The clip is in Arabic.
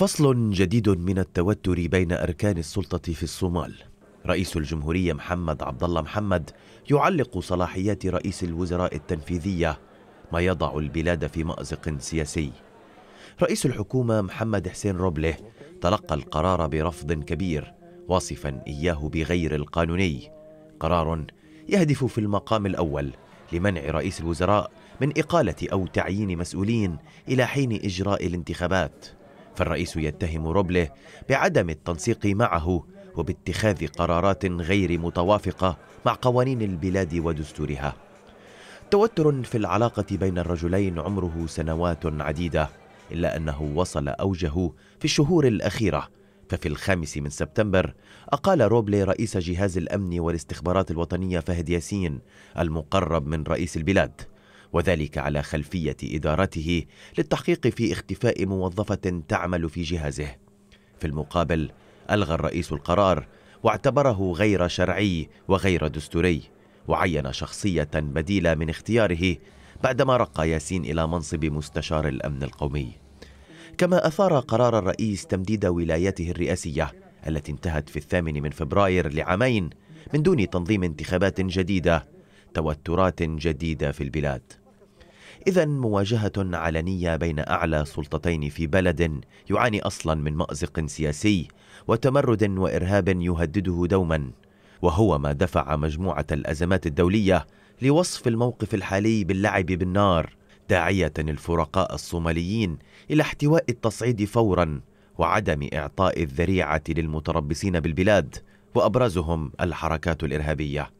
فصل جديد من التوتر بين اركان السلطه في الصومال رئيس الجمهوريه محمد عبد الله محمد يعلق صلاحيات رئيس الوزراء التنفيذيه ما يضع البلاد في مازق سياسي رئيس الحكومه محمد حسين روبله تلقى القرار برفض كبير واصفا اياه بغير القانوني قرار يهدف في المقام الاول لمنع رئيس الوزراء من اقاله او تعيين مسؤولين الى حين اجراء الانتخابات فالرئيس يتهم روبله بعدم التنسيق معه وباتخاذ قرارات غير متوافقه مع قوانين البلاد ودستورها توتر في العلاقه بين الرجلين عمره سنوات عديده الا انه وصل اوجه في الشهور الاخيره ففي الخامس من سبتمبر أقال روبلي رئيس جهاز الأمن والاستخبارات الوطنية فهد ياسين المقرب من رئيس البلاد وذلك على خلفية إدارته للتحقيق في اختفاء موظفة تعمل في جهازه في المقابل ألغى الرئيس القرار واعتبره غير شرعي وغير دستوري وعين شخصية بديلة من اختياره بعدما رقى ياسين إلى منصب مستشار الأمن القومي كما أثار قرار الرئيس تمديد ولايته الرئاسية التي انتهت في الثامن من فبراير لعامين من دون تنظيم انتخابات جديدة توترات جديدة في البلاد إذا مواجهة علنية بين أعلى سلطتين في بلد يعاني أصلا من مأزق سياسي وتمرد وإرهاب يهدده دوما وهو ما دفع مجموعة الأزمات الدولية لوصف الموقف الحالي باللعب بالنار داعية الفرقاء الصوماليين إلى احتواء التصعيد فورا وعدم إعطاء الذريعة للمتربصين بالبلاد وأبرزهم الحركات الإرهابية